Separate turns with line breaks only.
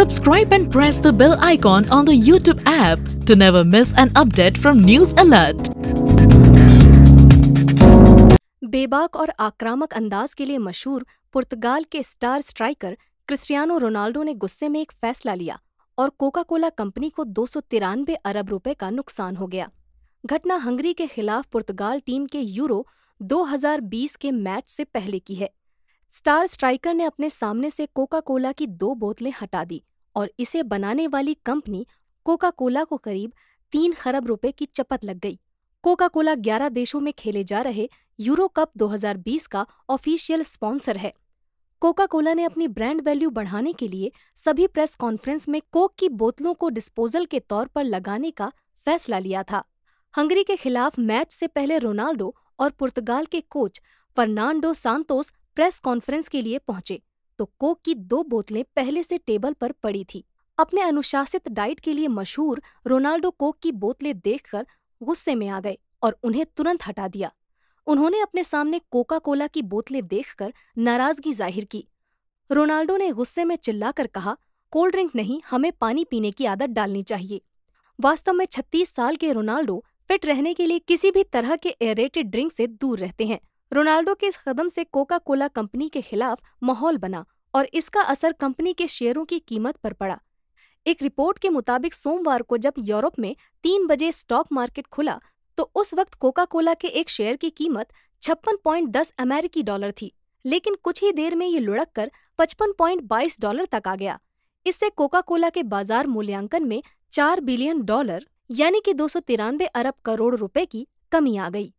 Subscribe and press the bell icon on the YouTube app to never miss an update from News Alert. बेबाक और आक्रामक अंदाज के लिए मशहूर पुर्तगाल के स्टार स्ट्राइकर क्रिस्टियानो रोनाल्डो ने गुस्से में एक फैसला लिया और कोका कोला कंपनी को दो अरब रुपए का नुकसान हो गया घटना हंगरी के खिलाफ पुर्तगाल टीम के यूरो 2020 के मैच से पहले की है स्टार स्ट्राइकर ने अपने सामने से कोका कोला की दो बोतलें हटा दी और इसे बनाने वाली कंपनी कोका कोला को करीब तीन खरब रुपए की चपत लग गई कोका कोला ग्यारह देशों में खेले जा रहे यूरो कप 2020 का ऑफिशियल स्पॉन्सर है कोका कोला ने अपनी ब्रांड वैल्यू बढ़ाने के लिए सभी प्रेस कॉन्फ्रेंस में कोक की बोतलों को डिस्पोजल के तौर पर लगाने का फैसला लिया था हंगरी के खिलाफ मैच से पहले रोनाल्डो और पुर्तगाल के coach Fernando Santos press conference के लिए पहुंचे तो कोक की दो बोतलें पहले से टेबल पर पड़ी थी अपने अनुशासित डाइट के लिए मशहूर रोनाल्डो कोक की बोतलें देखकर गुस्से में आ गए और उन्हें तुरंत हटा दिया उन्होंने अपने सामने कोका कोला की बोतलें देखकर नाराजगी जाहिर की रोनाल्डो ने गुस्से में चिल्लाकर कहा कोल्ड ड्रिंक नहीं हमें पानी पीने की आदत डालनी चाहिए वास्तव में 36 साल के रोनाल्डो फिट रहने के लिए किसी भी तरह के एयरेटेड ड्रिंक से दूर रहते हैं रोनाल्डो के इस कदम से कोका कोला कंपनी के खिलाफ माहौल बना और इसका असर कंपनी के शेयरों की कीमत पर पड़ा एक रिपोर्ट के मुताबिक सोमवार को जब यूरोप में तीन बजे स्टॉक मार्केट खुला तो उस वक्त कोका कोला के एक शेयर की कीमत छप्पन अमेरिकी डॉलर थी लेकिन कुछ ही देर में ये लुढ़क कर पचपन डॉलर तक आ गया इससे कोका कोला के बाजार मूल्यांकन में चार बिलियन डॉलर यानी कि दो अरब करोड़ रुपए की कमी आ गई